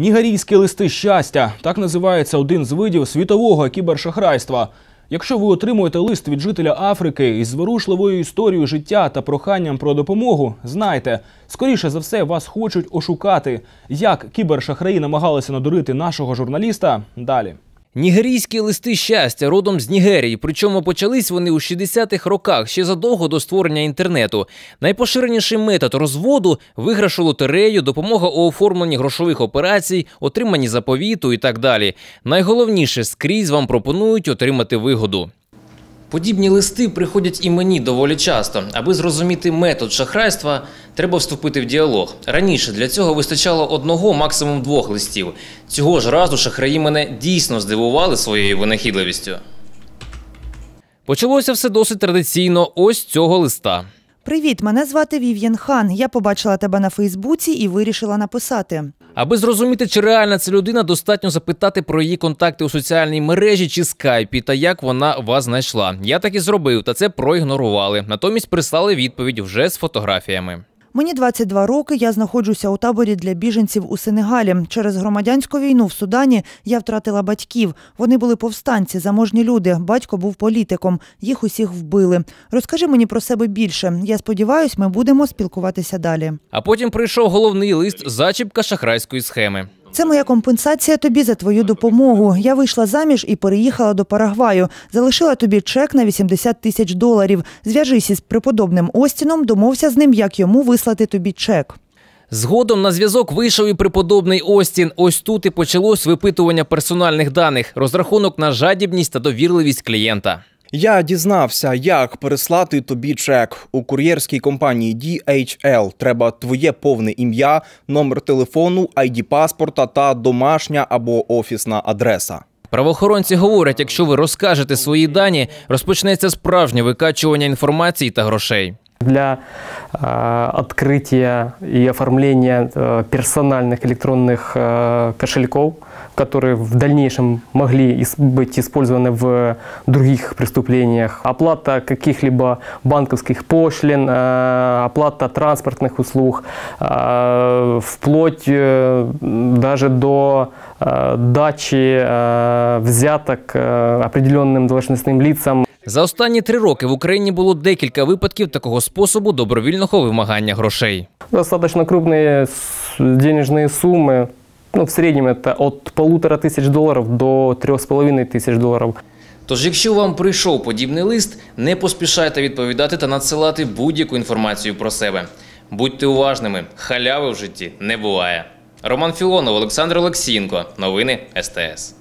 Нігарійські листи щастя так називається один з видів світового кібершахрайства. Якщо ви отримуєте лист від жителя Африки із зворушливою історією життя та проханням про допомогу, знайте, скоріше за все вас хочуть ошукати, як кібершахраї намагалися надурити нашого журналіста далі. Нігерійські листи щастя родом з Нігерії, причому почались вони у 60-х роках ще задовго до створення інтернету. Найпоширеніший метод розводу виграшу лотерею, допомога у оформленні грошових операцій, отримані заповіту і так далі. Найголовніше скрізь вам пропонують отримати вигоду. Подібні листи приходять і мені доволі часто. Аби зрозуміти метод шахрайства, треба вступити в діалог. Раніше для цього вистачало одного, максимум двох листів. Цього ж разу шахраї мене дійсно здивували своєю винахідливістю. Почалося все досить традиційно. Ось цього листа. Привіт, мене звати Вів'ян Хан. Я побачила тебе на Фейсбуці і вирішила написати. Аби зрозуміти, чи реальна це людина, достатньо запитати про її контакти у соціальній мережі чи скайпі та як вона вас знайшла. Я так і зробив, та це проігнорували. Натомість прислали відповідь вже з фотографіями. Мені 22 роки. Я знаходжуся у таборі для біженців у Сенегалі. Через громадянську війну в Судані я втратила батьків. Вони були повстанці, заможні люди. Батько був політиком. Їх усіх вбили. Розкажи мені про себе більше. Я сподіваюся, ми будемо спілкуватися далі. А потім прийшов головний лист зачіпка шахрайської схеми. Це моя компенсація тобі за твою допомогу. Я вийшла заміж і переїхала до Парагваю. Залишила тобі чек на 80 тисяч доларів. Зв'яжись із преподобним Остіном, домовся з ним, як йому вислати тобі чек. Згодом на зв'язок вийшов і преподобний Остін. Ось тут і почалось випитування персональних даних, розрахунок на жадібність та довірливість клієнта. Я дізнався, як переслати тобі чек у кур'єрській компанії DHL. Треба твоє повне ім'я, номер телефону, ID паспорта та домашня або офісна адреса. Правоохоронці говорять, якщо ви розкажете свої дані, розпочнеться справжнє викачування інформації та грошей. Для е, відкриття открытия и оформления э, е, персональных электронных э, е, кошельков которые в дальнейшем могли быть использованы в других преступлениях. Оплата каких-либо банковских пошлин, э, оплата транспортных услуг, э, вплоть э, даже до дачі взяток определенним должностним лицам. За останні три роки в Україні було декілька випадків такого способу добровільного вимагання грошей. Достатньо крупні денежні суми. Ну, в середньому це від полутора тисяч доларів до трьох з половиною тисяч доларів. Тож, якщо вам прийшов подібний лист, не поспішайте відповідати та надсилати будь-яку інформацію про себе. Будьте уважними, халяви в житті не буває. Роман Філонов, Олександр Олексієнко, новини СТС.